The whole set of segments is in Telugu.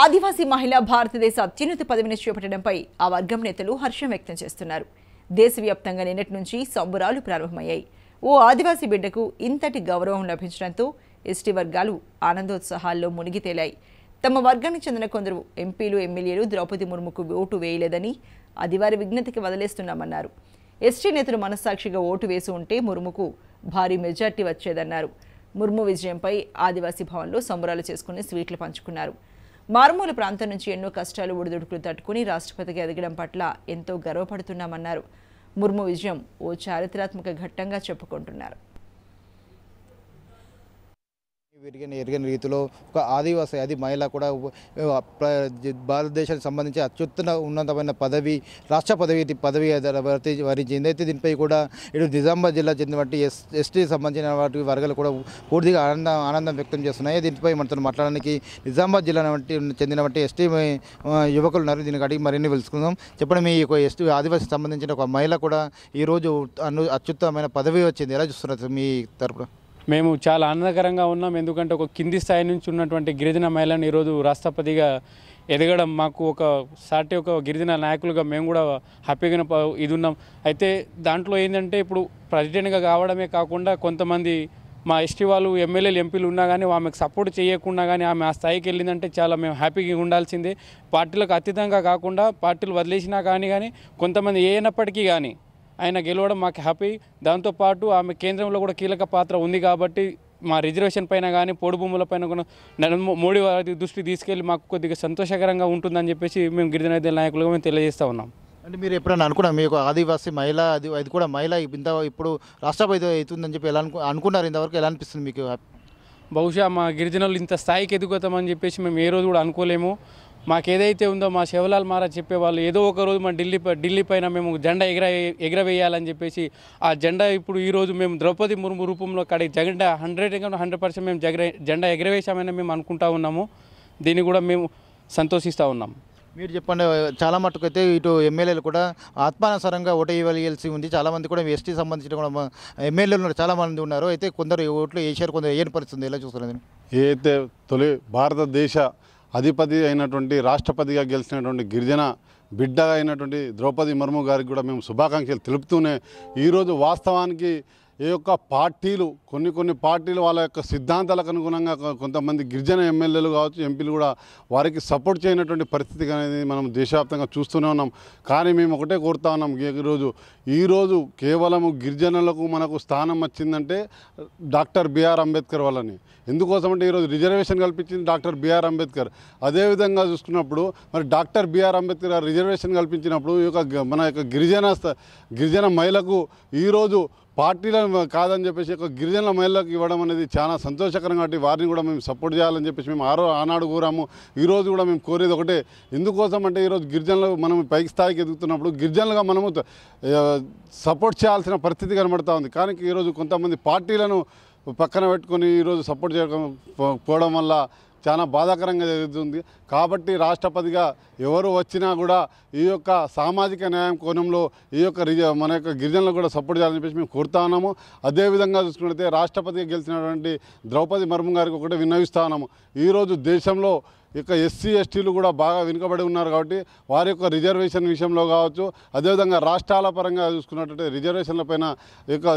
ఆదివాసీ మహిళ భారతదేశ అత్యున్నత పదవిని చేపట్టడంపై ఆ వర్గం నేతలు హర్షం వ్యక్తం చేస్తున్నారు దేశవ్యాప్తంగా నిన్నటి నుంచి సంబురాలు ప్రారంభమయ్యాయి ఓ ఆదివాసీ బిడ్డకు ఇంతటి గౌరవం లభించడంతో ఎస్టీ వర్గాలు ఆనందోత్సాహాల్లో మునిగి తేలాయి తమ వర్గానికి చెందిన కొందరు ఎంపీలు ఎమ్మెల్యేలు ద్రౌపది ముర్ముకు ఓటు వేయలేదని అది వారి విజ్ఞతకి వదిలేస్తున్నామన్నారు ఎస్టీ నేతలు మనస్సాక్షిగా ఓటు వేసి ఉంటే ముర్ముకు భారీ మెజార్టీ వచ్చేదన్నారు ముర్ము విజయంపై ఆదివాసీ భవన్లో సంబరాలు చేసుకుని స్వీట్లు పంచుకున్నారు మారుమూల ప్రాంతం నుంచి ఎన్నో కష్టాలు ఒడిదుడుకులు తట్టుకుని రాష్ట్రపతికి ఎదగడం పట్ల ఎంతో గర్వపడుతున్నామన్నారు ముర్ము విజయం ఓ చారిత్రాత్మక ఘట్టంగా చెప్పుకుంటున్నారు విరిగిన ఎరిగిన రీతిలో ఒక ఆదివాసి అది మహిళ కూడా భారతదేశానికి సంబంధించి అత్యుత్తమ ఉన్నతమైన పదవి రాష్ట్ర పదవి పదవి వరించింది అయితే దీనిపై కూడా ఇటు నిజామాబాద్ జిల్లా చెందినటువంటి ఎస్ ఎస్టీ సంబంధించిన వాటి వర్గాలు కూడా పూర్తిగా ఆనందం ఆనందం వ్యక్తం చేస్తున్నాయి దీనిపై మనతో మాట్లాడడానికి నిజామాబాద్ జిల్లా వంటి చెందినటువంటి ఎస్టీ యువకులు ఉన్నారు దీనికి అడిగి మరిన్ని తెలుసుకుందాం చెప్పండి మీ ఎస్టీ ఆదివాసి సంబంధించిన ఒక మహిళ కూడా ఈరోజు అను అత్యుత్తమైన పదవి వచ్చింది ఎలా చూస్తున్నారు మీ తరపున మేము చాలా ఆనందకరంగా ఉన్నాం ఎందుకంటే ఒక కింది స్థాయి నుంచి ఉన్నటువంటి గిరిజన మహిళను ఈరోజు రాష్ట్రపతిగా ఎదగడం మాకు ఒక సాటి ఒక గిరిజన నాయకులుగా మేము కూడా హ్యాపీగా ఇది ఉన్నాం అయితే దాంట్లో ఏంటంటే ఇప్పుడు ప్రెసిడెంట్గా కావడమే కాకుండా కొంతమంది మా ఎస్టీ వాళ్ళు ఎమ్మెల్యేలు ఎంపీలు ఉన్నా కానీ ఆమెకు సపోర్ట్ చేయకుండా కానీ ఆమె ఆ స్థాయికి వెళ్ళిందంటే చాలా మేము హ్యాపీగా ఉండాల్సిందే పార్టీలకు అతీతంగా కాకుండా పార్టీలు వదిలేసినా కానీ కానీ కొంతమంది ఏనప్పటికీ కానీ ఆయన గెలవడం మాకు హ్యాపీ దాంతోపాటు ఆమె కేంద్రంలో కూడా కీలక పాత్ర ఉంది కాబట్టి మా రిజర్వేషన్ పైన కానీ పోడు భూముల పైన కూడా మోడీ వారి దృష్టి తీసుకెళ్ళి మాకు కొద్దిగా సంతోషకరంగా ఉంటుందని చెప్పేసి మేము గిరిజన నాయకులుగా మేము తెలియజేస్తూ ఉన్నాం అంటే మీరు ఎప్పుడైనా అనుకున్నాం మీకు ఆదివాసీ మహిళ అది అది కూడా మహిళ ఇంత ఇప్పుడు రాష్ట్రపతి అవుతుందని చెప్పి ఎలా అనుకున్నారు ఇంతవరకు ఎలా అనిపిస్తుంది మీకు బహుశా మా గిరిజనులు ఇంత స్థాయికి ఎదుగుతామని చెప్పేసి మేము ఏ రోజు కూడా అనుకోలేము మాకేదైతే ఉందో మా శివలాల్ మహారాజ్ చెప్పేవాళ్ళు ఏదో ఒక రోజు మా ఢిల్లీ ఢిల్లీ పైన మేము జెండా ఎగర ఎగరవేయాలని చెప్పేసి ఆ జెండా ఇప్పుడు ఈరోజు మేము ద్రౌపది ముర్ము రూపంలో కడ జెండా హండ్రెడ్ హండ్రెడ్ పర్సెంట్ మేము జగ జెండా ఎగరవేశామని మేము అనుకుంటా ఉన్నాము దీన్ని కూడా మేము సంతోషిస్తూ ఉన్నాము మీరు చెప్పండి చాలా మటుకు అయితే ఇటు ఎమ్మెల్యేలు కూడా ఆత్మానుసారంగా ఓటు ఇవ్వగలిసి ఉంది చాలామంది కూడా ఎస్టీ సంబంధించిన కూడా ఎమ్మెల్యేలు ఉన్నారు చాలామంది ఉన్నారు అయితే కొందరు ఓట్లు వేసారు కొందరు వేయని పరిస్థితుంది ఎలా ఏ అయితే తొలి భారతదేశ అధిపతి అయినటువంటి రాష్ట్రపతిగా గెలిచినటువంటి గిరిజన బిడ్డ అయినటువంటి ద్రౌపది ముర్ము గారికి కూడా మేము శుభాకాంక్షలు తెలుపుతూనే ఈరోజు వాస్తవానికి ఈ యొక్క పార్టీలు కొన్ని కొన్ని పార్టీలు వాళ్ళ యొక్క సిద్ధాంతాలకు అనుగుణంగా కొంతమంది గిరిజన ఎమ్మెల్యేలు కావచ్చు ఎంపీలు కూడా వారికి సపోర్ట్ చేయనటువంటి పరిస్థితి అనేది మనం దేశవ్యాప్తంగా చూస్తూనే ఉన్నాం కానీ మేము ఒకటే కోరుతా ఉన్నాం ఈరోజు ఈరోజు కేవలము గిరిజనులకు మనకు స్థానం వచ్చిందంటే డాక్టర్ బిఆర్ అంబేద్కర్ వల్లని ఎందుకోసమంటే ఈరోజు రిజర్వేషన్ కల్పించింది డాక్టర్ బిఆర్ అంబేద్కర్ అదేవిధంగా చూసుకున్నప్పుడు మరి డాక్టర్ బిఆర్ అంబేద్కర్ రిజర్వేషన్ కల్పించినప్పుడు ఈ యొక్క మన యొక్క గిరిజన గిరిజన మహిళకు ఈరోజు పార్టీలను కాదని చెప్పేసి ఒక గిరిజనుల మహిళలకు ఇవ్వడం అనేది చాలా సంతోషకరంగా కాబట్టి వారిని కూడా మేము సపోర్ట్ చేయాలని చెప్పేసి మేము ఆరో ఆనాడు కోరాము ఈరోజు కూడా మేము కోరేది ఒకటే ఎందుకోసం అంటే ఈరోజు గిరిజనులు మనం పైకి స్థాయికి ఎదుగుతున్నప్పుడు గిరిజనులుగా మనము సపోర్ట్ చేయాల్సిన పరిస్థితి కనబడతా ఉంది కానీ ఈరోజు కొంతమంది పార్టీలను పక్కన పెట్టుకొని ఈరోజు సపోర్ట్ పోవడం వల్ల చాలా బాధాకరంగా జరుగుతుంది కాబట్టి రాష్ట్రపతిగా ఎవరు వచ్చినా కూడా ఈ యొక్క సామాజిక న్యాయం కోణంలో ఈ యొక్క మన యొక్క గిరిజనులు కూడా సపోర్ట్ చేయాలని చెప్పేసి మేము కోరుతా ఉన్నాము అదేవిధంగా చూసుకున్నట్లయితే రాష్ట్రపతిగా గెలిచినటువంటి ద్రౌపది మర్మ గారికి ఒకటి విన్నవిస్తా ఉన్నాము ఈరోజు దేశంలో ఇక ఎస్సీ ఎస్టీలు కూడా బాగా వెనుకబడి ఉన్నారు కాబట్టి వారి యొక్క రిజర్వేషన్ విషయంలో కావచ్చు అదేవిధంగా రాష్ట్రాల పరంగా చూసుకున్నట్లయితే రిజర్వేషన్ల పైన యొక్క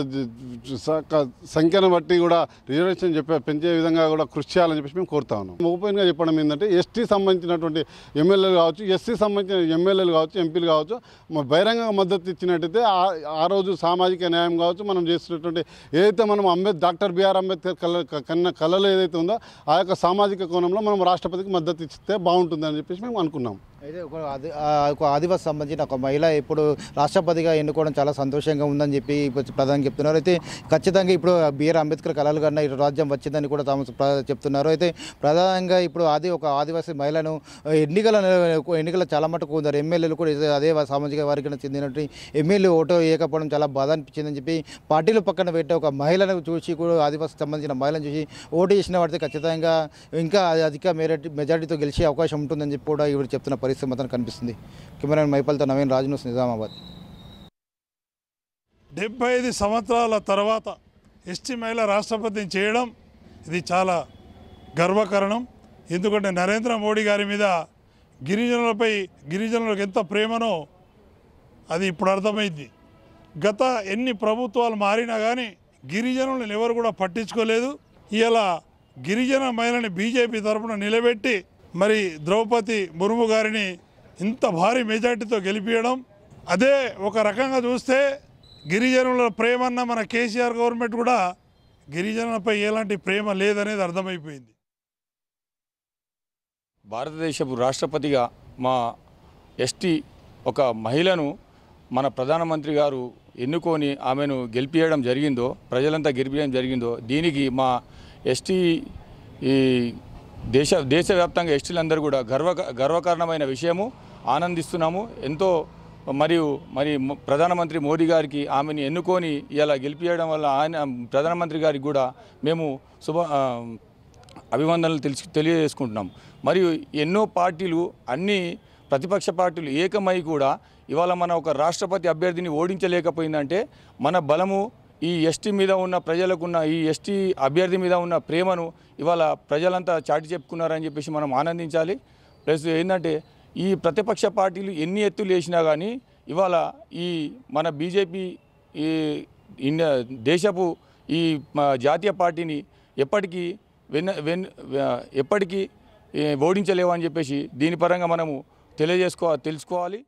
సంఖ్యను బట్టి కూడా రిజర్వేషన్ చెప్పే పెంచే విధంగా కూడా కృషి చేయాలని చెప్పేసి మేము కోరుతా ఉన్నాం ఓపెన్గా చెప్పడం ఏంటంటే ఎస్టీ సంబంధించినటువంటి ఎమ్మెల్యేలు కావచ్చు ఎస్సీ సంబంధించిన ఎమ్మెల్యేలు కావచ్చు ఎంపీలు కావచ్చు బహిరంగ మద్దతు ఇచ్చినట్టయితే ఆ రోజు సామాజిక న్యాయం కావచ్చు మనం చేస్తున్నటువంటి ఏదైతే మనం అంబేద్ డాక్టర్ బిఆర్ అంబేద్కర్ కళ కన్న కళలు ఏదైతే ఉందో ఆ యొక్క సామాజిక కోణంలో మనం రాష్ట్రపతికి మద్దతు మద్దతు ఇస్తే బాగుంటుందని చెప్పేసి మేము అనుకున్నాం అయితే ఒక ఆదివాసి సంబంధించిన ఒక మహిళ ఇప్పుడు రాష్ట్రపతిగా ఎన్నుకోవడం చాలా సంతోషంగా ఉందని చెప్పి ప్రధాని చెప్తున్నారు అయితే ఖచ్చితంగా ఇప్పుడు బీఆర్ అంబేద్కర్ కళలు కన్నా ఇటు రాజ్యం వచ్చిందని కూడా తాము చెప్తున్నారు అయితే ప్రధానంగా ఇప్పుడు ఆది ఒక ఆదివాసి మహిళను ఎన్నికల ఎన్నికల చాలా మటుకు ఉన్నారు ఎమ్మెల్యేలు కూడా అదే సామాజిక వర్గానికి చెందినటువంటి ఎమ్మెల్యే ఓటో వేయకపోవడం చాలా బాధ అనిపించిందని చెప్పి పార్టీలు పక్కన పెట్టే ఒక మహిళను చూసి కూడా ఆదివాసి సంబంధించిన మహిళను చూసి ఓటు చేసిన వాడితే ఖచ్చితంగా ఇంకా అధిక మెజారిటీతో గెలిచే అవకాశం ఉంటుందని చెప్పి కూడా ఇప్పుడు చెప్తున్న పరిస్థితి పరిస్థితి మాత్రం కనిపిస్తుంది కెమెరామెన్ మైపల్తో నవీన్ రాజ్నూస్ నిజామాబాద్ డెబ్బై ఐదు సంవత్సరాల తర్వాత ఎస్టీ మహిళ రాష్ట్రపతిని చేయడం ఇది చాలా గర్వకారణం ఎందుకంటే నరేంద్ర మోడీ గారి మీద గిరిజనులపై గిరిజనులకు ఎంత ప్రేమనో అది ఇప్పుడు అర్థమైంది గత ఎన్ని ప్రభుత్వాలు మారినా కానీ గిరిజనులను ఎవరు కూడా పట్టించుకోలేదు ఇలా గిరిజన మహిళని బీజేపీ తరఫున నిలబెట్టి మరి ద్రౌపది ముర్ము గారిని ఇంత భారీ మెజార్టీతో గెలిపించడం అదే ఒక రకంగా చూస్తే గిరిజనుల ప్రేమన్న మన కేసీఆర్ గవర్నమెంట్ కూడా గిరిజనులపై ఎలాంటి ప్రేమ లేదనేది అర్థమైపోయింది భారతదేశపు రాష్ట్రపతిగా మా ఎస్టీ ఒక మహిళను మన ప్రధానమంత్రి గారు ఎన్నుకొని ఆమెను గెలిపించడం జరిగిందో ప్రజలంతా గెలిపించడం జరిగిందో దీనికి మా ఎస్టీ ఈ దేశ దేశవ్యాప్తంగా ఎస్టీలందరూ కూడా గర్వ గర్వకారణమైన విషయము ఆనందిస్తున్నాము ఎంతో మరియు మరి ప్రధానమంత్రి మోదీ గారికి ఆమెను ఎన్నుకొని ఇలా గెలిపించడం వల్ల ఆయన ప్రధానమంత్రి గారికి కూడా మేము శుభ అభివందనలు తెలిసి తెలియజేసుకుంటున్నాం మరియు ఎన్నో పార్టీలు అన్నీ ప్రతిపక్ష పార్టీలు ఏకమై కూడా ఇవాళ మన ఒక రాష్ట్రపతి అభ్యర్థిని ఓడించలేకపోయిందంటే మన బలము ఈ ఎస్టీ మీద ఉన్న ప్రజలకున్న ఈ ఎస్టీ అభ్యర్థి మీద ఉన్న ప్రేమను ఇవాళ ప్రజలంతా చాటి చెప్పుకున్నారని చెప్పేసి మనం ఆనందించాలి ప్లస్ ఏంటంటే ఈ ప్రతిపక్ష పార్టీలు ఎన్ని ఎత్తులు వేసినా కానీ ఇవాళ ఈ మన బీజేపీ ఈ ఇండియా దేశపు ఈ జాతీయ పార్టీని ఎప్పటికీ వెన్న వెన్ ఎప్పటికీ ఓడించలేవు అని చెప్పేసి దీని పరంగా మనము తెలియజేసుకో తెలుసుకోవాలి